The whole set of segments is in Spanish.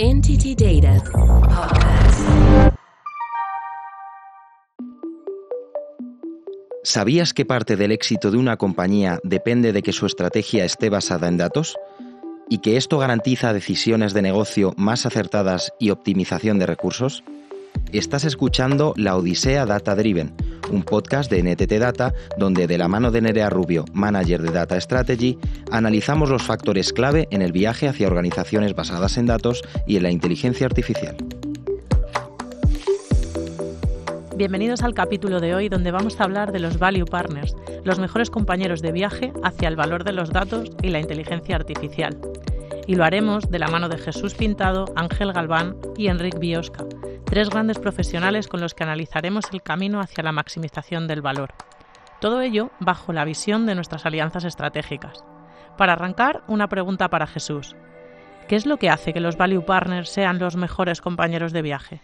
Entity Data Podcast. ¿Sabías que parte del éxito de una compañía depende de que su estrategia esté basada en datos? ¿Y que esto garantiza decisiones de negocio más acertadas y optimización de recursos? Estás escuchando La Odisea Data Driven, un podcast de NTT Data donde de la mano de Nerea Rubio, manager de Data Strategy, analizamos los factores clave en el viaje hacia organizaciones basadas en datos y en la inteligencia artificial. Bienvenidos al capítulo de hoy donde vamos a hablar de los Value Partners, los mejores compañeros de viaje hacia el valor de los datos y la inteligencia artificial. Y lo haremos de la mano de Jesús Pintado, Ángel Galván y Enrique Biosca, tres grandes profesionales con los que analizaremos el camino hacia la maximización del valor. Todo ello bajo la visión de nuestras alianzas estratégicas. Para arrancar, una pregunta para Jesús. ¿Qué es lo que hace que los Value Partners sean los mejores compañeros de viaje?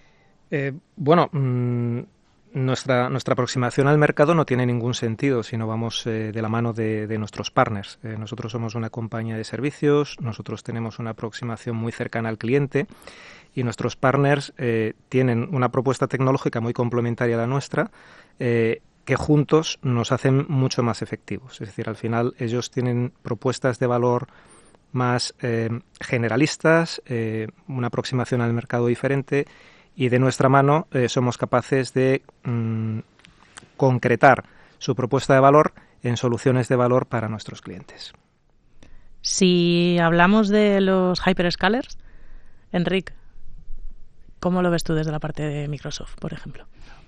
Eh, bueno, mm, nuestra, nuestra aproximación al mercado no tiene ningún sentido si no vamos eh, de la mano de, nuestros partners. Eh, nosotros somos una compañía de servicios, nosotros tenemos una aproximación muy cercana al cliente y nuestros partners eh, tienen una propuesta tecnológica muy complementaria a la nuestra eh, que juntos nos hacen mucho más efectivos. Es decir, al final ellos tienen propuestas de valor más eh, generalistas, una aproximación al mercado diferente y de nuestra mano somos capaces de mm, concretar su propuesta de valor en soluciones de valor para nuestros clientes. Si hablamos de los hyperscalers, Enrique, ¿Cómo lo ves tú desde la parte de Microsoft, por ejemplo?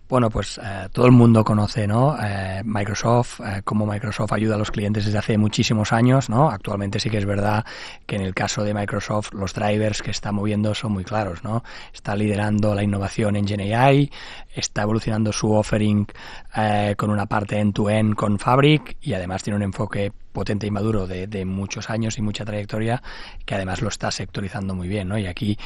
Bueno, pues eh, todo el mundo conoce ¿no? Eh, Microsoft, eh, cómo Microsoft ayuda a los clientes desde hace muchísimos años. ¿no? Actualmente sí que es verdad que en el caso de Microsoft los drivers que está moviendo son muy claros. ¿no? Está liderando la innovación en GenAI, está evolucionando su offering con una parte end-to-end con Fabric y además tiene un enfoque potente y maduro de, muchos años y mucha trayectoria que además lo está sectorizando muy bien. ¿no? Y aquí,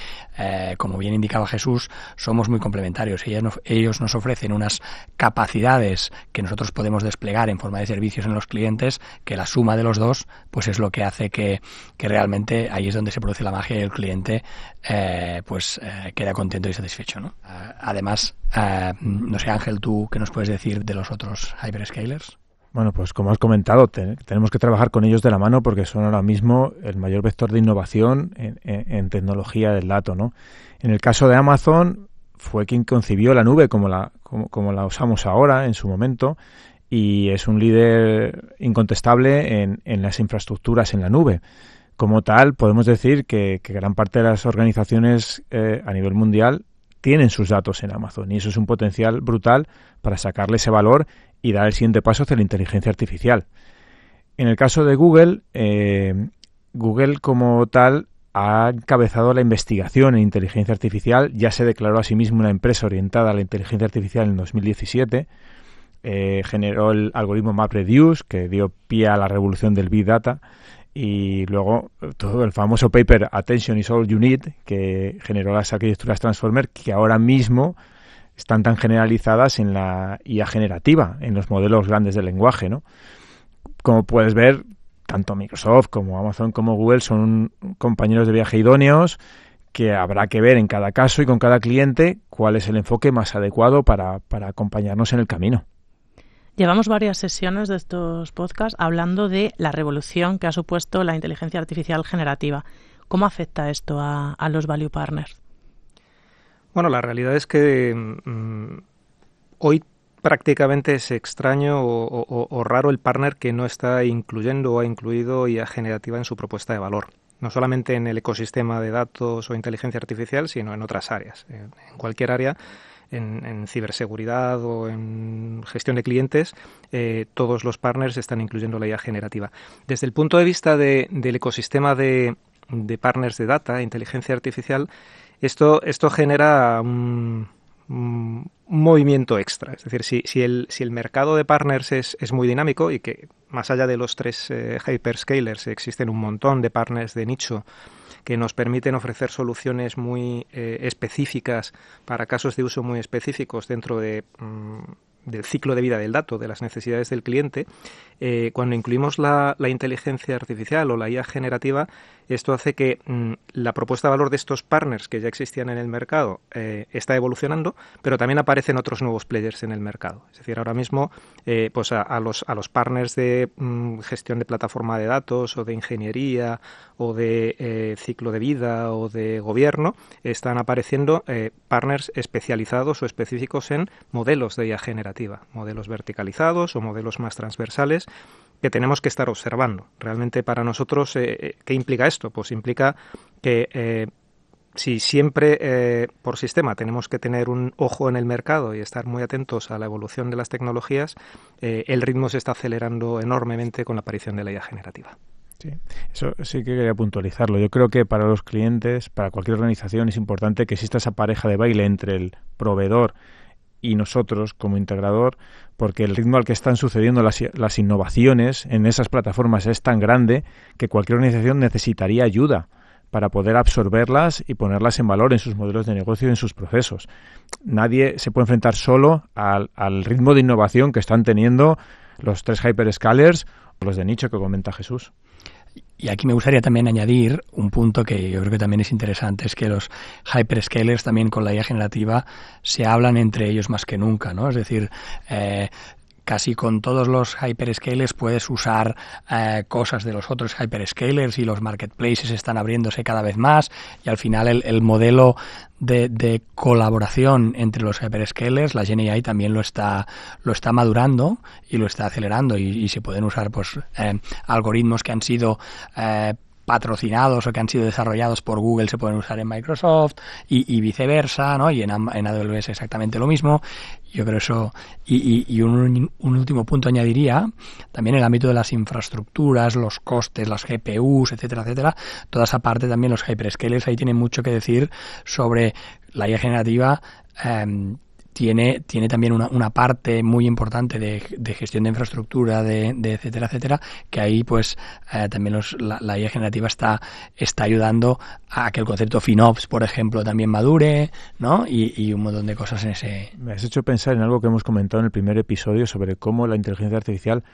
como bien indicaba Jesús, somos muy complementarios. ellos nos ofrecen en unas capacidades que nosotros podemos desplegar en forma de servicios en los clientes, que la suma de los dos, pues es lo que hace que, realmente ahí es donde se produce la magia y el cliente eh, pues eh, queda contento y satisfecho. ¿no? Ah, además, eh, no sé, Ángel, tú qué nos puedes decir de los otros hyperscalers. Bueno, pues como has comentado, tenemos que trabajar con ellos de la mano porque son ahora mismo el mayor vector de innovación en, en, tecnología del dato, ¿no? En el caso de Amazon, fue quien concibió la nube como la, como, la usamos ahora en su momento y es un líder incontestable en, las infraestructuras en la nube. Como tal, podemos decir que, gran parte de las organizaciones eh, a nivel mundial tienen sus datos en Amazon y eso es un potencial brutal para sacarle ese valor y dar el siguiente paso hacia la inteligencia artificial. En el caso de Google, eh, Google como tal ha encabezado la investigación en inteligencia artificial, ya se declaró a sí mismo una empresa orientada a la inteligencia artificial en 2017, eh, generó el algoritmo MapReduce, que dio pie a la revolución del Big Data, y luego eh, todo el famoso paper Attention is All You Need, que generó las arquitecturas Transformer, que ahora mismo están tan generalizadas en la IA generativa, en los modelos grandes del lenguaje, Como puedes ver, tanto Microsoft como Amazon como Google son compañeros de viaje idóneos que habrá que ver en cada caso y con cada cliente cuál es el enfoque más adecuado para, acompañarnos en el camino. Llevamos varias sesiones de estos podcasts hablando de la revolución que ha supuesto la inteligencia artificial generativa. ¿Cómo afecta esto a, los value partners? Bueno, la realidad es que mm, hoy prácticamente es extraño o, raro el partner que no está incluyendo o ha incluido IA generativa en su propuesta de valor, no solamente en el ecosistema de datos o inteligencia artificial, sino en otras áreas, en, cualquier área. En, ciberseguridad o en gestión de clientes, eh, todos los partners están incluyendo la IA generativa. Desde el punto de vista del ecosistema de, partners de data, inteligencia artificial, esto, esto genera un, un movimiento extra. Es decir, si, el, mercado de partners es, muy dinámico y que más allá de los tres eh, hyperscalers existen un montón de partners de nicho que nos permiten ofrecer soluciones muy eh, específicas para casos de uso muy específicos dentro de, mm, del ciclo de vida del dato, de las necesidades del cliente, eh, cuando incluimos la, inteligencia artificial o la IA generativa, esto hace que mm, la propuesta de valor de estos partners que ya existían en el mercado eh, está evolucionando, pero también aparecen otros nuevos players en el mercado. Es decir, ahora mismo eh, pues a, los, a los partners de mm, gestión de plataforma de datos o de ingeniería o de ciclo de vida o de gobierno están apareciendo partners especializados o específicos en modelos de IA generativa, modelos verticalizados o modelos más transversales que tenemos que estar observando. Realmente para nosotros, eh, eh, ¿qué implica esto? Pues implica que eh, si siempre por sistema tenemos que tener un ojo en el mercado y estar muy atentos a la evolución de las tecnologías, el ritmo se está acelerando enormemente con la aparición de la idea generativa. Sí, eso sí que quería puntualizarlo. Yo creo que para los clientes, para cualquier organización, es importante que exista esa pareja de baile entre el proveedor y nosotros como integrador, porque el ritmo al que están sucediendo las, innovaciones en esas plataformas es tan grande que cualquier organización necesitaría ayuda para poder absorberlas y ponerlas en valor en sus modelos de negocio y en sus procesos. Nadie se puede enfrentar solo al, al ritmo de innovación que están teniendo los tres hyperscalers o los de nicho que comenta Jesús. Y aquí me gustaría también añadir un punto que yo creo que también es interesante, es que los hyperscalers también con la IA generativa se hablan entre ellos más que nunca, ¿no? Es decir, eh, casi con todos los hyperscalers puedes usar eh, cosas de los otros hyperscalers y los marketplaces están abriéndose cada vez más y al final el, modelo de, colaboración entre los hyperscalers, la GNI también lo está, lo está madurando y lo está acelerando y, se pueden usar pues, eh, algoritmos que han sido eh, patrocinados o que han sido desarrollados por Google se pueden usar en Microsoft y, viceversa, ¿no? Y en, en, AWS exactamente lo mismo. Yo creo eso. Y, un, último punto añadiría, también el ámbito de las infraestructuras, los costes, las GPUs, etcétera, etcétera. Toda esa parte también los hyperscalers ahí tienen mucho que decir sobre la IA generativa. Em, tiene, tiene también una, una parte muy importante de, de gestión de infraestructura, de, de, etcétera, etcétera, que ahí pues eh, también los, la, la, IA generativa está, está ayudando a que el concepto FinOps, por ejemplo, también madure, ¿no? y, un montón de cosas en ese... Me has hecho pensar en algo que hemos comentado en el primer episodio sobre cómo la inteligencia artificial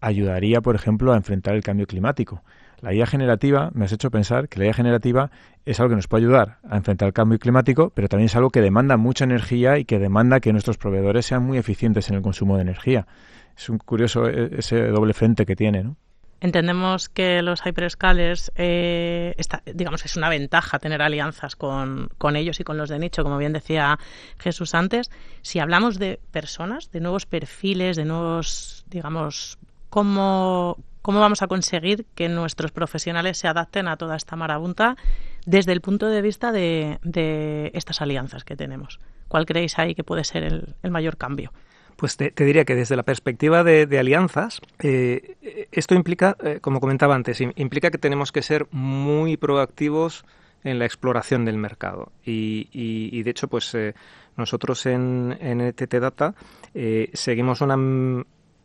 ayudaría, por ejemplo, a enfrentar el cambio climático. La idea generativa, me has hecho pensar que la IA generativa es algo que nos puede ayudar a enfrentar el cambio climático, pero también es algo que demanda mucha energía y que demanda que nuestros proveedores sean muy eficientes en el consumo de energía. Es un curioso e, ese doble frente que tiene, ¿no? Entendemos que los hyperscalers, eh, digamos, es una ventaja tener alianzas con, con, ellos y con los de nicho, como bien decía Jesús antes. Si hablamos de personas, de nuevos perfiles, de nuevos, digamos, cómo, cómo vamos a conseguir que nuestros profesionales se adapten a toda esta marabunta desde el punto de vista de, estas alianzas que tenemos. ¿Cuál creéis ahí que puede ser el, mayor cambio? Pues te, diría que desde la perspectiva de, alianzas, eh, esto implica, eh, como comentaba antes, implica que tenemos que ser muy proactivos en la exploración del mercado. Y, de hecho, pues eh, nosotros en, en ETT Data seguimos una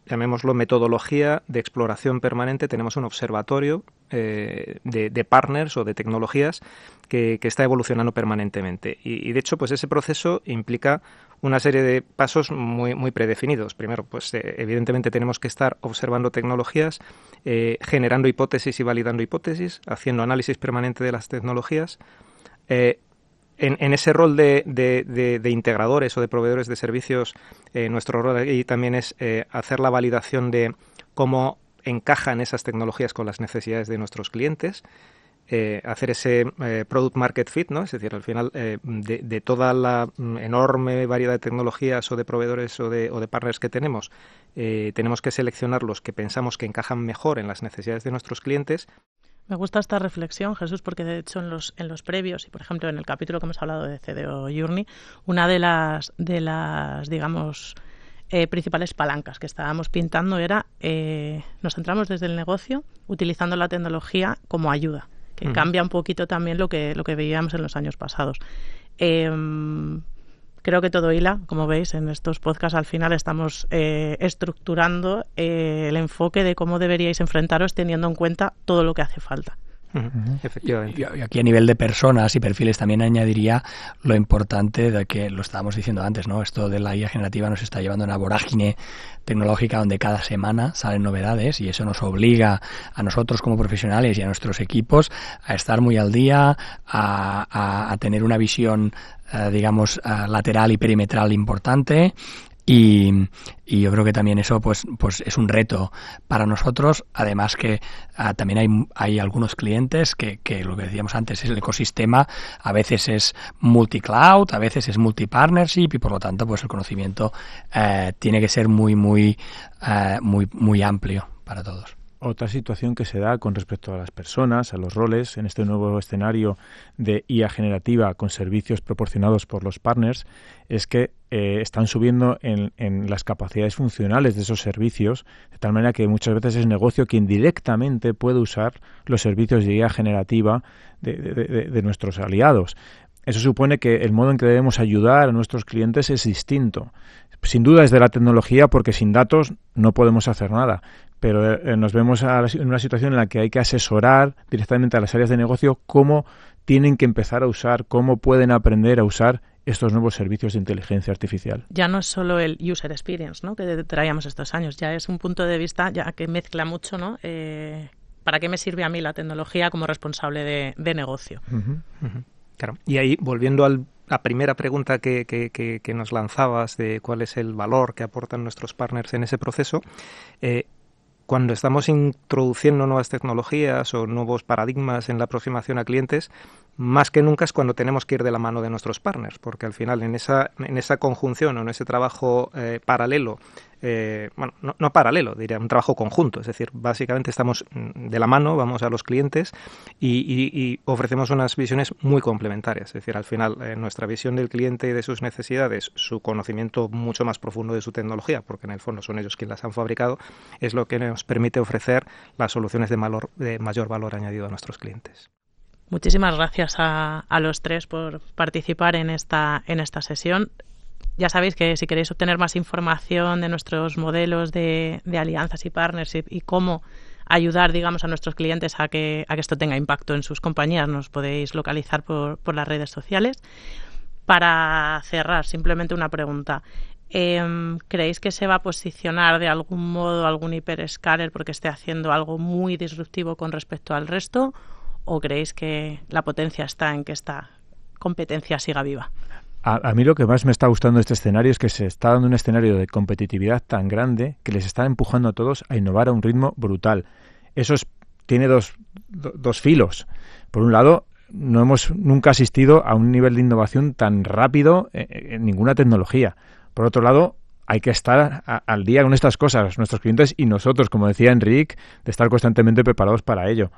llamémoslo metodología de exploración permanente, tenemos un observatorio eh, de, partners o de tecnologías que, está evolucionando permanentemente. Y, de hecho, pues ese proceso implica una serie de pasos muy, muy predefinidos. Primero, pues eh, evidentemente tenemos que estar observando tecnologías, eh, generando hipótesis y validando hipótesis, haciendo análisis permanente de las tecnologías, en, ese rol de, integradores o de proveedores de servicios, eh, nuestro rol ahí también es eh, hacer la validación de cómo encajan esas tecnologías con las necesidades de nuestros clientes. Eh, hacer ese product market fit, ¿no? Es decir, al final de, toda la mm, enorme variedad de tecnologías o de proveedores o de, o de partners que tenemos, tenemos que seleccionar los que pensamos que encajan mejor en las necesidades de nuestros clientes me gusta esta reflexión, Jesús, porque de hecho en los, en los previos, y por ejemplo en el capítulo que hemos hablado de CDO Journey, una de las, de las digamos, eh, principales palancas que estábamos pintando era, eh, nos centramos desde el negocio utilizando la tecnología como ayuda, que cambia un poquito también lo que, lo que veíamos en los años pasados. Em, Creo que todo hila, como veis, en estos podcasts al final estamos eh, estructurando eh, el enfoque de cómo deberíais enfrentaros teniendo en cuenta todo lo que hace falta aquí a nivel de personas y perfiles también añadiría lo importante de que lo estábamos diciendo antes, ¿no? Esto de la guía generativa nos está llevando a una vorágine tecnológica donde cada semana salen novedades y eso nos obliga a nosotros como profesionales y a nuestros equipos a estar muy al día, a, a tener una visión eh, digamos, eh, lateral y perimetral importante, y, yo creo que también eso pues, pues es un reto para nosotros, además que ah, también hay, hay algunos clientes que, lo que decíamos antes, es el ecosistema a veces es multi-cloud, a veces es multi-partnership y por lo tanto pues el conocimiento eh, tiene que ser muy, muy, eh, muy, muy amplio para todos otra situación que se da con respecto a las personas, a los roles, en este nuevo escenario de IA generativa con servicios proporcionados por los partners, es que eh, están subiendo en, las capacidades funcionales de esos servicios, de tal manera que muchas veces es negocio quien directamente puede usar los servicios de IA generativa de nuestros aliados. Eso supone que el modo en que debemos ayudar a nuestros clientes es distinto sin duda es de la tecnología porque sin datos no podemos hacer nada. Pero eh, eh, nos vemos en una situación en la que hay que asesorar directamente a las áreas de negocio cómo tienen que empezar a usar, cómo pueden aprender a usar estos nuevos servicios de inteligencia artificial. Ya no es solo el user experience ¿no? que traíamos estos años, ya es un punto de vista ya que mezcla mucho ¿no? Eh, para qué me sirve a mí la tecnología como responsable de, negocio. Claro. Y ahí, volviendo al la primera pregunta que, nos lanzabas de cuál es el valor que aportan nuestros partners en ese proceso, eh, cuando estamos introduciendo nuevas tecnologías o nuevos paradigmas en la aproximación a clientes, más que nunca es cuando tenemos que ir de la mano de nuestros partners, porque al final en esa, en esa conjunción o en ese trabajo eh, paralelo eh, bueno, no, paralelo, diría, un trabajo conjunto. Es decir, básicamente estamos mm, de la mano, vamos a los clientes y, ofrecemos unas visiones muy complementarias. Es decir, al final, eh, nuestra visión del cliente y de sus necesidades, su conocimiento mucho más profundo de su tecnología, porque en el fondo son ellos quienes las han fabricado, es lo que nos permite ofrecer las soluciones de, mayor valor añadido a nuestros clientes. Muchísimas gracias a, a, los tres por participar en esta, en esta sesión ya sabéis que si queréis obtener más información de nuestros modelos de, alianzas y partnership y cómo ayudar, digamos, a nuestros clientes a que, a esto tenga impacto en sus compañías, nos podéis localizar por, las redes sociales. Para cerrar, simplemente una pregunta. Em, ¿Creéis que se va a posicionar de algún modo algún hiperscaler porque esté haciendo algo muy disruptivo con respecto al resto? ¿O creéis que la potencia está en que esta competencia siga viva? A, mí lo que más me está gustando de este escenario es que se está dando un escenario de competitividad tan grande que les está empujando a todos a innovar a un ritmo brutal. Eso tiene dos, filos. Por un lado, no hemos nunca asistido a un nivel de innovación tan rápido eh, eh, en, ninguna tecnología. Por otro lado, hay que estar al día con estas cosas, nuestros clientes y nosotros, como decía Enrique, de estar constantemente preparados para ello.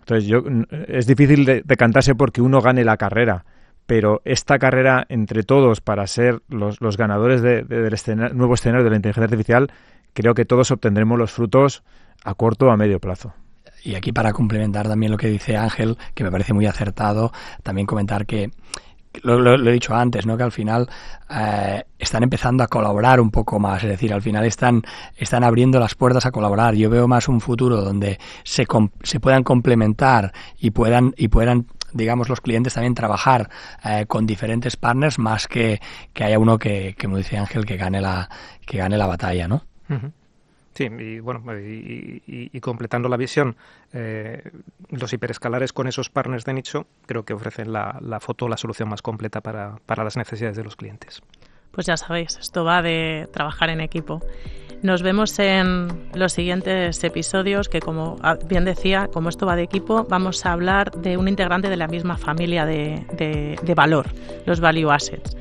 Entonces, yo, es difícil decantarse porque uno gane la carrera pero esta carrera entre todos para ser los, ganadores de, del nuevo escenario de la inteligencia artificial, creo que todos obtendremos los frutos a corto o a medio plazo. Y aquí para complementar también lo que dice Ángel, que me parece muy acertado, también comentar que lo, he dicho antes, ¿no? que al final eh, están empezando a colaborar un poco más, es decir, al final están, están abriendo las puertas a colaborar. Yo veo más un futuro donde se, puedan complementar y puedan, y puedan digamos, los clientes también trabajar eh, con diferentes partners más que, que haya uno que, como dice Ángel, que gane la, que gane la batalla, ¿no? Sí, y bueno, y, completando la visión, eh, los hiperescalares con esos partners de nicho creo que ofrecen la, foto, la solución más completa para, para las necesidades de los clientes. Pues ya sabéis, esto va de trabajar en equipo. Nos vemos en los siguientes episodios que, como bien decía, como esto va de equipo, vamos a hablar de un integrante de la misma familia de valor, los value assets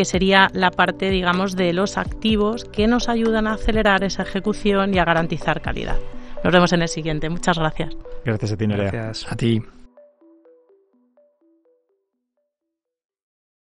que sería la parte, digamos, de los activos que nos ayudan a acelerar esa ejecución y a garantizar calidad. Nos vemos en el siguiente. Muchas gracias. Gracias a ti, Gracias. A ti.